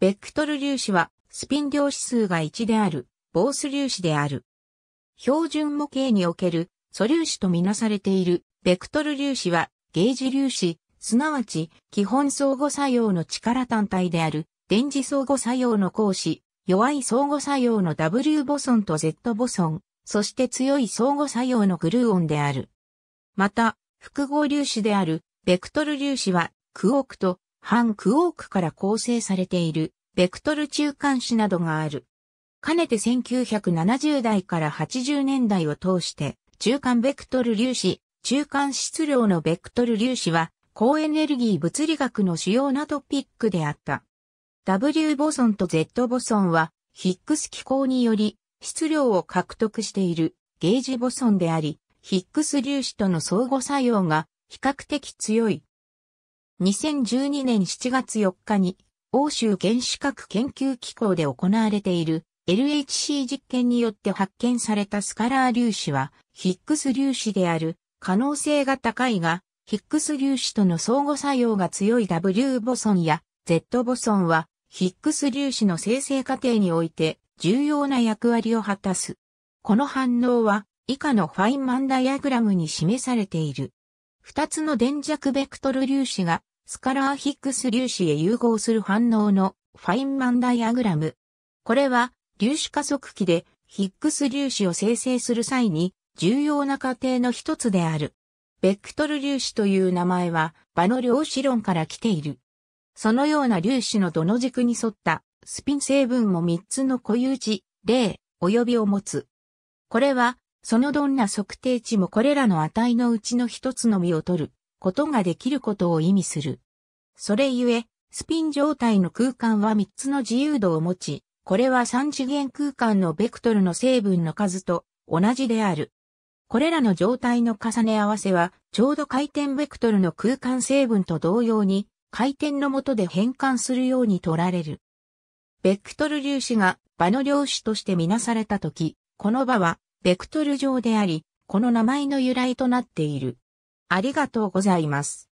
ベクトル粒子はスピン量子数が1である、ボース粒子である。標準模型における素粒子とみなされているベクトル粒子はゲージ粒子、すなわち基本相互作用の力単体である電磁相互作用の光子、弱い相互作用の W ボソンと Z ボソン、そして強い相互作用のグルーオンである。また、複合粒子であるベクトル粒子はクオークと反クオークから構成されているベクトル中間子などがある。かねて1970代から80年代を通して、中間ベクトル粒子、中間質量のベクトル粒子は、高エネルギー物理学の主要なトピックであった。W ボソンと Z ボソンは、ヒックス機構により、質量を獲得しているゲージボソンであり、ヒックス粒子との相互作用が比較的強い。2012年7月4日に欧州原子核研究機構で行われている LHC 実験によって発見されたスカラー粒子はヒックス粒子である可能性が高いが、ヒックス粒子との相互作用が強い W ボソンや Z ボソンはヒックス粒子の生成過程において重要な役割を果たす。この反応は以下のファインマンダイアグラムに示されている。二つの電弱ベクトル粒子がスカラーヒックス粒子へ融合する反応のファインマンダイアグラム。これは粒子加速器でヒックス粒子を生成する際に重要な過程の一つである。ベクトル粒子という名前は場の量子論から来ている。そのような粒子のどの軸に沿ったスピン成分も3つの固有値、例、及びを持つ。これは、そのどんな測定値もこれらの値のうちの一つのみを取る。ことができることを意味する。それゆえ、スピン状態の空間は3つの自由度を持ち、これは3次元空間のベクトルの成分の数と同じである。これらの状態の重ね合わせは、ちょうど回転ベクトルの空間成分と同様に、回転のもとで変換するように取られる。ベクトル粒子が場の量子としてみなされたとき、この場はベクトル上であり、この名前の由来となっている。ありがとうございます。